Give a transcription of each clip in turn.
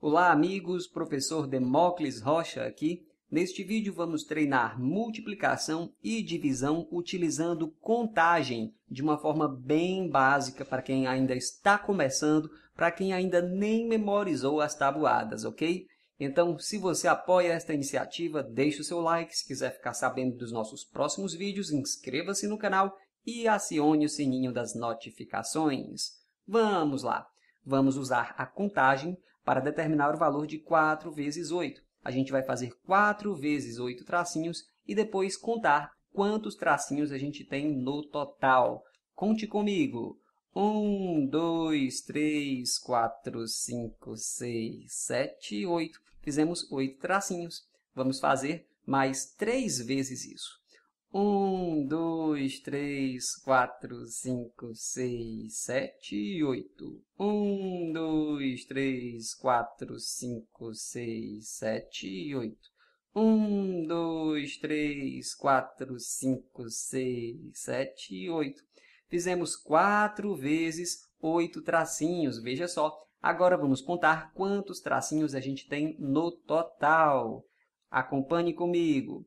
Olá amigos, professor Demócles Rocha aqui. Neste vídeo vamos treinar multiplicação e divisão utilizando contagem de uma forma bem básica para quem ainda está começando, para quem ainda nem memorizou as tabuadas, ok? Então, se você apoia esta iniciativa, deixe o seu like. Se quiser ficar sabendo dos nossos próximos vídeos, inscreva-se no canal e acione o sininho das notificações. Vamos lá! Vamos usar a contagem para determinar o valor de 4 vezes 8. A gente vai fazer 4 vezes 8 tracinhos e depois contar quantos tracinhos a gente tem no total. Conte comigo. 1, 2, 3, 4, 5, 6, 7, 8. Fizemos 8 tracinhos. Vamos fazer mais 3 vezes isso. Um, dois, três, quatro, cinco, seis, sete, oito. Um, dois, três, quatro, cinco, seis, sete, oito. Um, dois, três, quatro, cinco, seis, sete, oito. Fizemos quatro vezes oito tracinhos, veja só. Agora vamos contar quantos tracinhos a gente tem no total. Acompanhe comigo.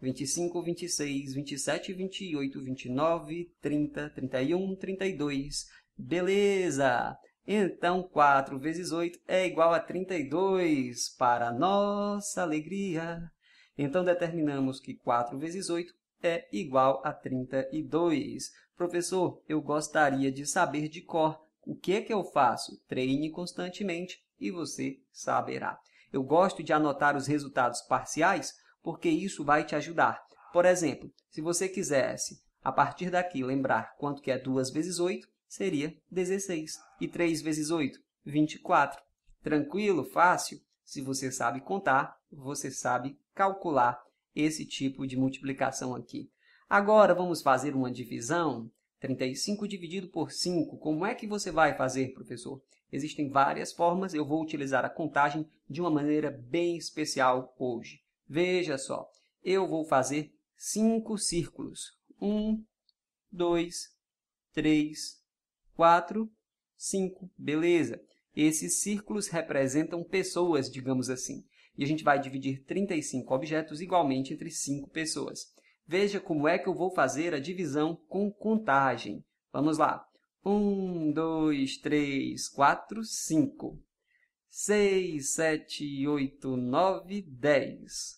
25, 26, 27, 28, 29, 30, 31, 32. Beleza! Então, 4 vezes 8 é igual a 32, para nossa alegria. Então, determinamos que 4 vezes 8 é igual a 32. Professor, eu gostaria de saber de cor o que é que eu faço. Treine constantemente e você saberá. Eu gosto de anotar os resultados parciais porque isso vai te ajudar. Por exemplo, se você quisesse, a partir daqui, lembrar quanto que é 2 vezes 8, seria 16. E 3 vezes 8, 24. Tranquilo? Fácil? Se você sabe contar, você sabe calcular esse tipo de multiplicação aqui. Agora, vamos fazer uma divisão. 35 dividido por 5. Como é que você vai fazer, professor? Existem várias formas. Eu vou utilizar a contagem de uma maneira bem especial hoje. Veja só, eu vou fazer cinco círculos. Um, dois, três, quatro, cinco. Beleza. Esses círculos representam pessoas, digamos assim. E a gente vai dividir 35 objetos igualmente entre cinco pessoas. Veja como é que eu vou fazer a divisão com contagem. Vamos lá. 1, 2, 3, 4, 5. 6, 7, 8, 9, 10.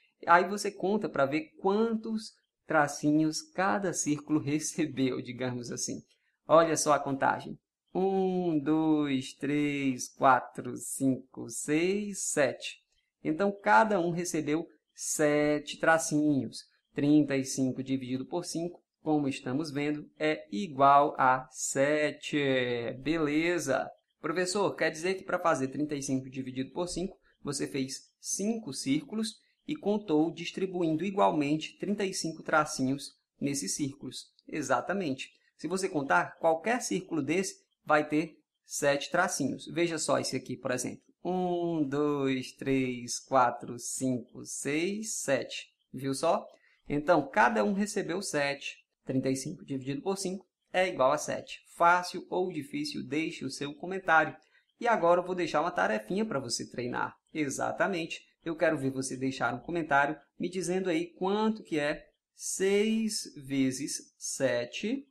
Aí você conta para ver quantos tracinhos cada círculo recebeu, digamos assim. Olha só a contagem. 1, 2, 3, 4, 5, 6, 7. Então, cada um recebeu 7 tracinhos. 35 dividido por 5, como estamos vendo, é igual a 7. Beleza! Professor, quer dizer que para fazer 35 dividido por 5, você fez 5 círculos e contou distribuindo igualmente 35 tracinhos nesses círculos. Exatamente. Se você contar, qualquer círculo desse vai ter sete tracinhos. Veja só esse aqui, por exemplo. um, dois, três, quatro, cinco, seis, sete. Viu só? Então, cada um recebeu 7. 35 dividido por 5 é igual a 7. Fácil ou difícil, deixe o seu comentário. E agora eu vou deixar uma tarefinha para você treinar. Exatamente. Eu quero ver você deixar um comentário me dizendo aí quanto que é 6 vezes 7,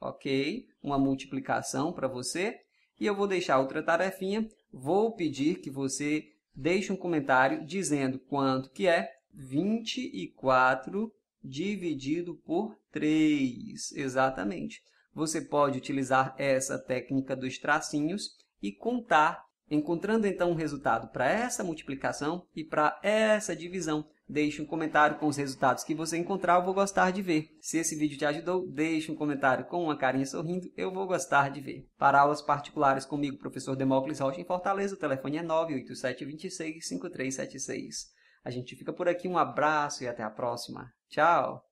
ok? Uma multiplicação para você. E eu vou deixar outra tarefinha. Vou pedir que você deixe um comentário dizendo quanto que é 24 dividido por 3. Exatamente. Você pode utilizar essa técnica dos tracinhos e contar Encontrando então um resultado para essa multiplicação e para essa divisão, deixe um comentário com os resultados que você encontrar, eu vou gostar de ver. Se esse vídeo te ajudou, deixe um comentário com uma carinha sorrindo, eu vou gostar de ver. Para aulas particulares comigo, professor Demócles Rocha em Fortaleza, o telefone é 987265376. A gente fica por aqui, um abraço e até a próxima. Tchau!